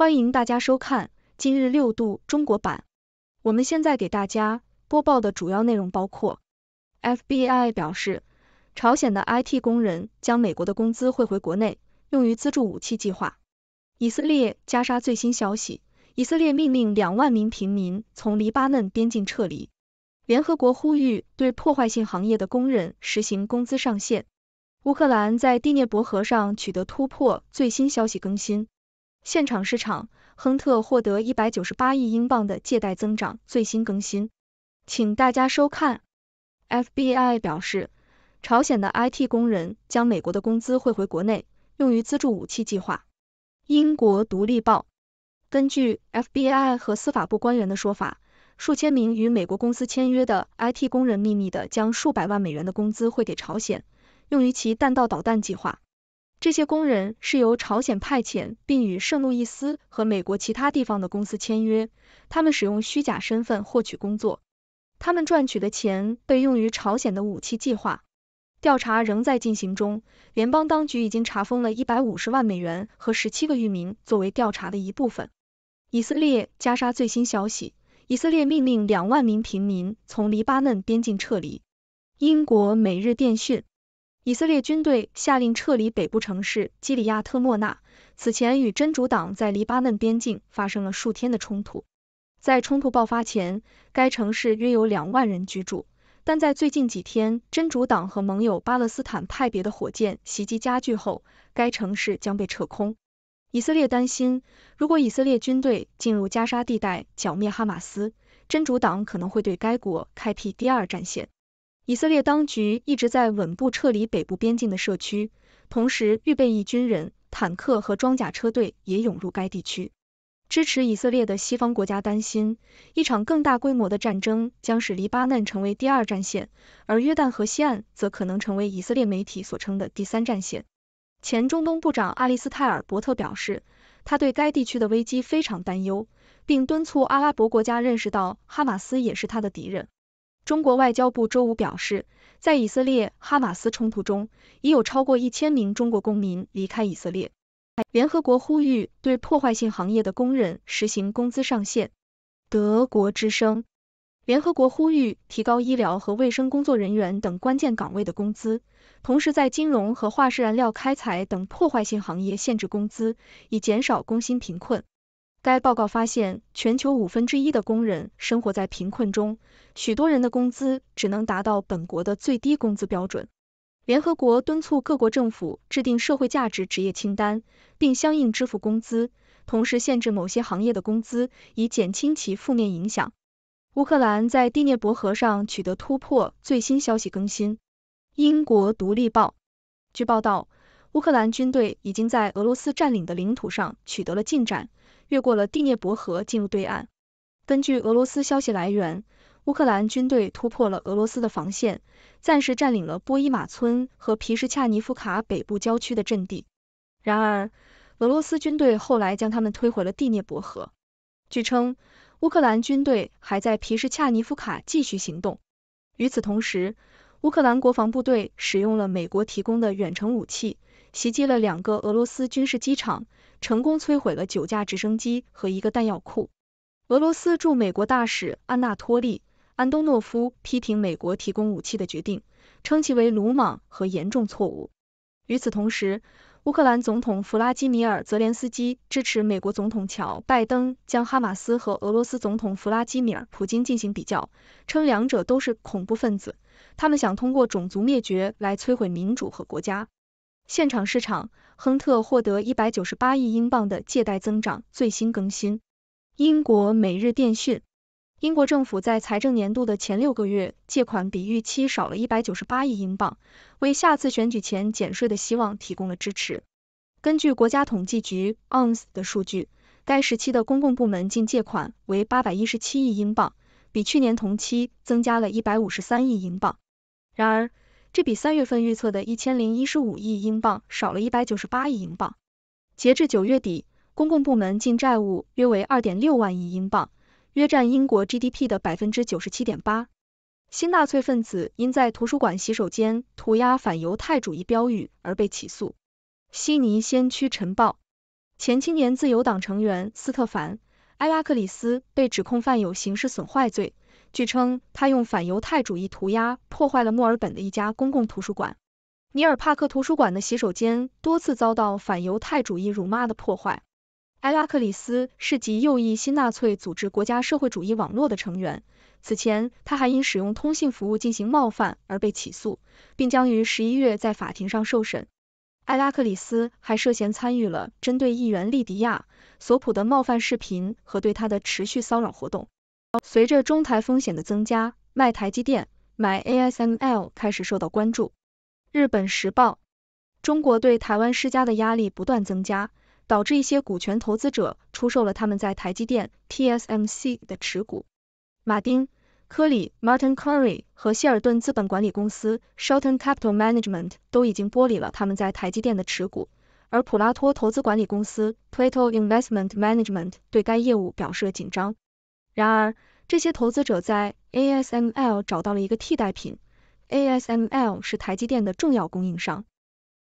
欢迎大家收看今日六度中国版。我们现在给大家播报的主要内容包括：FBI 表示，朝鲜的 IT 工人将美国的工资汇回国内，用于资助武器计划；以色列加沙最新消息，以色列命令两万名平民从黎巴嫩边境撤离；联合国呼吁对破坏性行业的工人实行工资上限；乌克兰在第聂伯河上取得突破，最新消息更新。现场市场，亨特获得一百九十八亿英镑的借贷增长。最新更新，请大家收看。FBI 表示，朝鲜的 IT 工人将美国的工资汇回国内，用于资助武器计划。英国独立报根据 FBI 和司法部官员的说法，数千名与美国公司签约的 IT 工人秘密的将数百万美元的工资汇给朝鲜，用于其弹道导弹计划。这些工人是由朝鲜派遣，并与圣路易斯和美国其他地方的公司签约。他们使用虚假身份获取工作，他们赚取的钱被用于朝鲜的武器计划。调查仍在进行中，联邦当局已经查封了一百五十万美元和十七个域名作为调查的一部分。以色列加沙最新消息：以色列命令两万名平民从黎巴嫩边境撤离。英国每日电讯。以色列军队下令撤离北部城市基里亚特莫纳，此前与真主党在黎巴嫩边境发生了数天的冲突。在冲突爆发前，该城市约有两万人居住，但在最近几天真主党和盟友巴勒斯坦派别的火箭袭击加剧后，该城市将被撤空。以色列担心，如果以色列军队进入加沙地带剿灭哈马斯，真主党可能会对该国开辟第二战线。以色列当局一直在稳步撤离北部边境的社区，同时预备役军人、坦克和装甲车队也涌入该地区。支持以色列的西方国家担心，一场更大规模的战争将使黎巴嫩成为第二战线，而约旦河西岸则可能成为以色列媒体所称的第三战线。前中东部长阿利斯泰尔·伯特表示，他对该地区的危机非常担忧，并敦促阿拉伯国家认识到哈马斯也是他的敌人。中国外交部周五表示，在以色列哈马斯冲突中，已有超过一千名中国公民离开以色列。联合国呼吁对破坏性行业的工人实行工资上限。德国之声，联合国呼吁提高医疗和卫生工作人员等关键岗位的工资，同时在金融和化石燃料开采等破坏性行业限制工资，以减少工薪贫困。该报告发现，全球五分之一的工人生活在贫困中，许多人的工资只能达到本国的最低工资标准。联合国敦促各国政府制定社会价值职业清单，并相应支付工资，同时限制某些行业的工资，以减轻其负面影响。乌克兰在第聂伯河上取得突破，最新消息更新。英国《独立报》据报道。乌克兰军队已经在俄罗斯占领的领土上取得了进展，越过了第聂伯河进入对岸。根据俄罗斯消息来源，乌克兰军队突破了俄罗斯的防线，暂时占领了波伊马村和皮什恰尼夫卡北部郊区的阵地。然而，俄罗斯军队后来将他们推回了第聂伯河。据称，乌克兰军队还在皮什恰尼夫卡继续行动。与此同时，乌克兰国防部队使用了美国提供的远程武器。袭击了两个俄罗斯军事机场，成功摧毁了九架直升机和一个弹药库。俄罗斯驻美国大使安纳托利·安东诺夫批评美国提供武器的决定，称其为鲁莽和严重错误。与此同时，乌克兰总统弗拉基米尔·泽连斯基支持美国总统乔·拜登将哈马斯和俄罗斯总统弗拉基米尔·普京进行比较，称两者都是恐怖分子，他们想通过种族灭绝来摧毁民主和国家。现场市场，亨特获得一百九十八亿英镑的借贷增长。最新更新，英国每日电讯，英国政府在财政年度的前六个月借款比预期少了一百九十八亿英镑，为下次选举前减税的希望提供了支持。根据国家统计局 ONS 的数据，该时期的公共部门净借款为八百一十七亿英镑，比去年同期增加了一百五十三亿英镑。然而，这比三月份预测的1015亿英镑少了一百九十八亿英镑。截至九月底，公共部门净债务约为2.6万亿英镑，约占英国 GDP 的百分之九十七点八。新纳粹分子因在图书馆洗手间涂鸦反犹太主义标语而被起诉。悉尼先驱晨报，前青年自由党成员斯特凡·埃拉克里斯被指控犯有刑事损坏罪。据称，他用反犹太主义涂鸦破坏了墨尔本的一家公共图书馆。尼尔帕克图书馆的洗手间多次遭到反犹太主义辱骂的破坏。埃拉克里斯是极右翼新纳粹组织“国家社会主义网络”的成员。此前，他还因使用通信服务进行冒犯而被起诉，并将于十一月在法庭上受审。埃拉克里斯还涉嫌参与了针对议员利迪亚·索普的冒犯视频和对他的持续骚扰活动。随着中台风险的增加，卖台积电、买 ASML 开始受到关注。日本时报，中国对台湾施加的压力不断增加，导致一些股权投资者出售了他们在台积电 TSMC 的持股。马丁·科里 （Martin Curry） 和希尔顿资本管理公司 s h e l t e n Capital Management） 都已经剥离了他们在台积电的持股，而普拉托投资管理公司 （Plato Investment Management） 对该业务表示了紧张。然而，这些投资者在 ASML 找到了一个替代品。ASML 是台积电的重要供应商。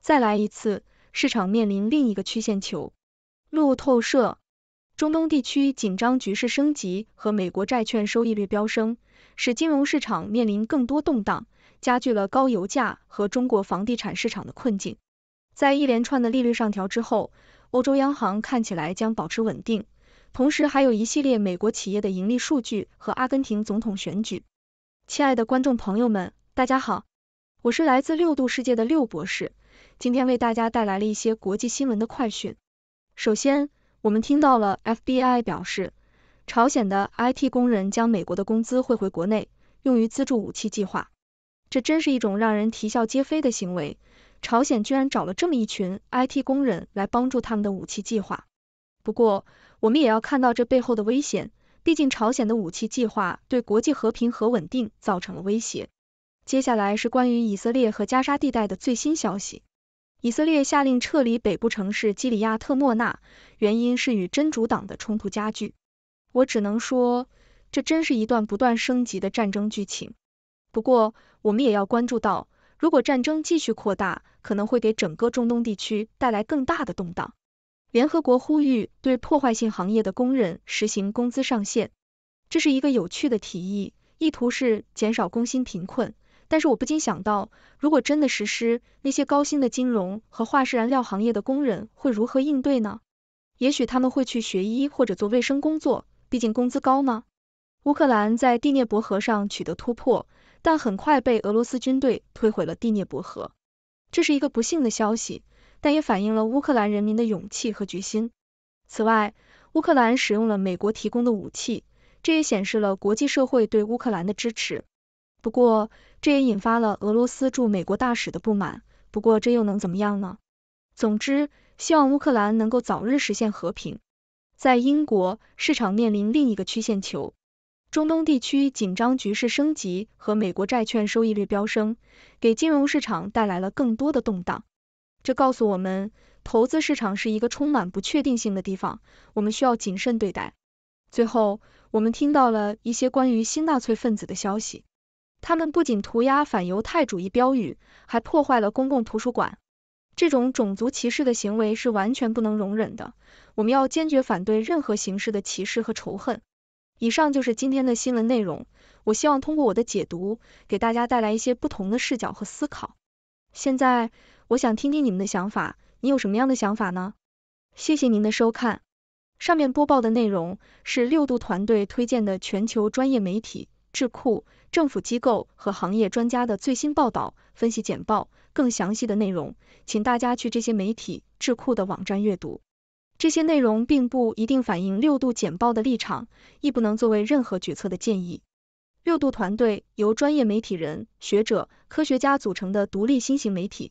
再来一次，市场面临另一个曲线球。路透社，中东地区紧张局势升级和美国债券收益率飙升，使金融市场面临更多动荡，加剧了高油价和中国房地产市场的困境。在一连串的利率上调之后，欧洲央行看起来将保持稳定。同时还有一系列美国企业的盈利数据和阿根廷总统选举。亲爱的观众朋友们，大家好，我是来自六度世界的六博士，今天为大家带来了一些国际新闻的快讯。首先，我们听到了 FBI 表示，朝鲜的 IT 工人将美国的工资汇回国内，用于资助武器计划。这真是一种让人啼笑皆非的行为，朝鲜居然找了这么一群 IT 工人来帮助他们的武器计划。不过，我们也要看到这背后的危险，毕竟朝鲜的武器计划对国际和平和稳定造成了威胁。接下来是关于以色列和加沙地带的最新消息，以色列下令撤离北部城市基里亚特莫纳，原因是与真主党的冲突加剧。我只能说，这真是一段不断升级的战争剧情。不过，我们也要关注到，如果战争继续扩大，可能会给整个中东地区带来更大的动荡。联合国呼吁对破坏性行业的工人实行工资上限，这是一个有趣的提议，意图是减少工薪贫困。但是我不禁想到，如果真的实施，那些高薪的金融和化石燃料行业的工人会如何应对呢？也许他们会去学医或者做卫生工作，毕竟工资高吗？乌克兰在第聂伯河上取得突破，但很快被俄罗斯军队推回了第聂伯河，这是一个不幸的消息。但也反映了乌克兰人民的勇气和决心。此外，乌克兰使用了美国提供的武器，这也显示了国际社会对乌克兰的支持。不过，这也引发了俄罗斯驻美国大使的不满。不过，这又能怎么样呢？总之，希望乌克兰能够早日实现和平。在英国市场面临另一个曲线球：中东地区紧张局势升级和美国债券收益率飙升，给金融市场带来了更多的动荡。这告诉我们，投资市场是一个充满不确定性的地方，我们需要谨慎对待。最后，我们听到了一些关于新纳粹分子的消息，他们不仅涂鸦反犹太主义标语，还破坏了公共图书馆。这种种族歧视的行为是完全不能容忍的，我们要坚决反对任何形式的歧视和仇恨。以上就是今天的新闻内容，我希望通过我的解读，给大家带来一些不同的视角和思考。现在。我想听听你们的想法，你有什么样的想法呢？谢谢您的收看。上面播报的内容是六度团队推荐的全球专业媒体、智库、政府机构和行业专家的最新报道、分析简报。更详细的内容，请大家去这些媒体、智库的网站阅读。这些内容并不一定反映六度简报的立场，亦不能作为任何决策的建议。六度团队由专业媒体人、学者、科学家组成的独立新型媒体。